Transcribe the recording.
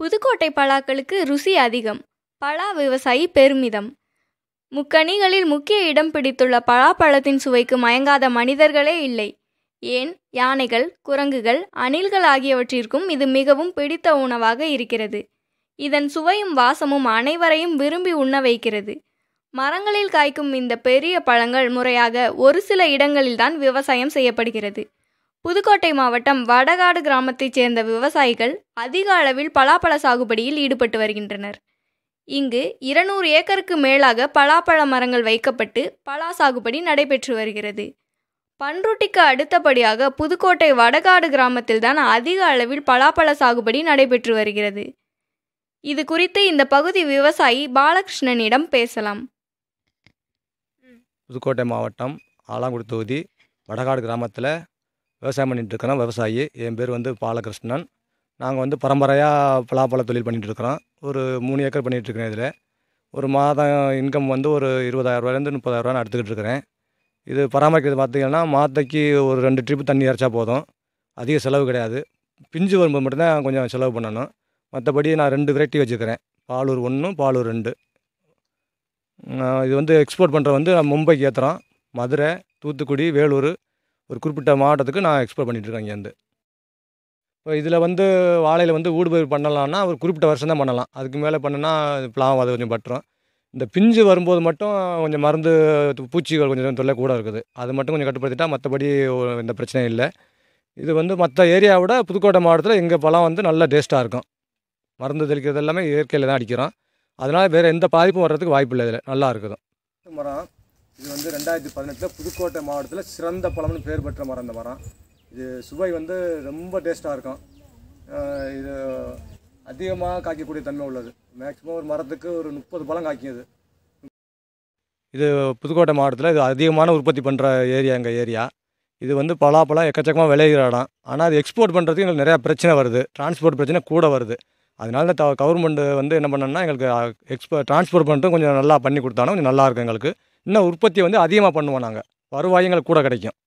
புதுக்கோட்டை பலாக்களுக்கு ருசி அதிகம் பலா விவசாயி பெருமிதம் முக்கணிகளில் முக்கிய இடம் பிடித்துள்ள பலாப்பழத்தின் சுவைக்கு மயங்காத மனிதர்களே இல்லை ஏன் யானைகள் குரங்குகள் அணில்கள் ஆகியவற்றிற்கும் இது மிகவும் பிடித்த உணவாக இருக்கிறது இதன் சுவையும் வாசமும் அனைவரையும் விரும்பி உண்ண வைக்கிறது மரங்களில் காய்க்கும் இந்த பெரிய பழங்கள் முறையாக ஒரு சில இடங்களில்தான் விவசாயம் செய்யப்படுகிறது புதுக்கோட்டை மாவட்டம் வடகாடு கிராமத்தைச் சேர்ந்த விவசாயிகள் அதிக அளவில் பலாப்பழ சாகுபடியில் ஈடுபட்டு வருகின்றனர் இங்கு இருநூறு ஏக்கருக்கு மேலாக பலாப்பழ மரங்கள் வைக்கப்பட்டு பலா சாகுபடி நடைபெற்று வருகிறது பன்ருட்டிக்கு அடுத்தபடியாக புதுக்கோட்டை வடகாடு கிராமத்தில்தான் அதிக அளவில் பலாப்பழ சாகுபடி நடைபெற்று வருகிறது இது குறித்து இந்த பகுதி விவசாயி பாலகிருஷ்ணனிடம் பேசலாம் புதுக்கோட்டை மாவட்டம் ஆலாங்குடி தொகுதி வடகாடு கிராமத்தில் விவசாயம் பண்ணிகிட்ருக்குறோம் விவசாயி என் பேர் வந்து பாலகிருஷ்ணன் நாங்கள் வந்து பரம்பரையாக பலாப்பழ தொழில் பண்ணிகிட்ருக்குறோம் ஒரு மூணு ஏக்கர் பண்ணிகிட்ருக்கிறேன் இதில் ஒரு மாதம் இன்கம் வந்து ஒரு இருபதாயிரரூவாலேருந்து முப்பதாயிரரூவான்னு எடுத்துக்கிட்டு இருக்கிறேன் இது பராமரிக்கிறது பார்த்திங்கன்னா மாத்தைக்கு ஒரு ரெண்டு ட்ரிப்பு தண்ணி இறைச்சா போதும் அதிக செலவு கிடையாது பிஞ்சு வரும்போது மட்டும்தான் கொஞ்சம் செலவு பண்ணணும் மற்றபடி நான் ரெண்டு வெரைட்டி வச்சுருக்கிறேன் பாலூர் ஒன்று பாலூர் ரெண்டு இது வந்து எக்ஸ்போர்ட் பண்ணுற வந்து மும்பைக்கு ஏற்றுறோம் மதுரை தூத்துக்குடி வேலூர் ஒரு குறிப்பிட்ட மாவட்டத்துக்கு நான் பண்ணிகிட்டு இருக்கேன் இங்கேருந்து இப்போ இதில் வந்து வாழையில் வந்து ஊடுபயிர் பண்ணலாம்னா ஒரு குறிப்பிட்ட வருஷம் தான் பண்ணலாம் அதுக்கு மேலே பண்ணுன்னா பிளாவும் அது கொஞ்சம் பட்டுரும் இந்த பிஞ்சு வரும்போது மட்டும் கொஞ்சம் மருந்து பூச்சிகள் கொஞ்சம் தொல்லை கூட இருக்குது அது மட்டும் கொஞ்சம் கட்டுப்படுத்திட்டால் மற்றபடி எந்த பிரச்சனையும் இல்லை இது வந்து மற்ற ஏரியாவோட புதுக்கோட்டை மாவட்டத்தில் எங்கள் பழம் வந்து நல்ல டேஸ்ட்டாக இருக்கும் மருந்து தெளிக்கிறது எல்லாமே இயற்கையில் தான் அடிக்கிறோம் அதனால் வேறு எந்த பாதிப்பும் வர்றதுக்கு வாய்ப்பு இல்லை இதில் நல்லா இருக்குது மரம் வந்து ரெண்டாயிரத்தி பதினெட்டில் புதுக்கோட்டை மாவட்டத்தில் சிறந்த பழம்னு பேர் பெற்ற மரம் இந்த மரம் இது சுவை வந்து ரொம்ப டேஸ்ட்டாக இருக்கும் இது அதிகமாக காய்க்கக்கூடிய தன்மை உள்ளது மேக்ஸிமம் ஒரு மரத்துக்கு ஒரு முப்பது பழம் காய்க்கியது இது புதுக்கோட்டை மாவட்டத்தில் இது அதிகமான உற்பத்தி பண்ணுற ஏரியா எங்கள் ஏரியா இது வந்து பலாப்பழம் எக்கச்சக்கமாக விளையிற இடம் ஆனால் அது எக்ஸ்போர்ட் பண்ணுறதுக்கு எங்களுக்கு நிறையா பிரச்சனை வருது டிரான்ஸ்போர்ட் பிரச்சனை கூட வருது அதனால த கவர்மெண்ட் வந்து என்ன பண்ணோன்னா எங்களுக்கு எக்ஸ்போ டிரான்ஸ்போர்ட் பண்ணிட்டு கொஞ்சம் நல்லா பண்ணி கொடுத்தாலும் கொஞ்சம் நல்லாயிருக்கும் எங்களுக்கு இன்னும் உற்பத்தி வந்து அதிகமாக பண்ணுவோம் நாங்கள் வருவாயங்கள் கூட கிடைக்கும்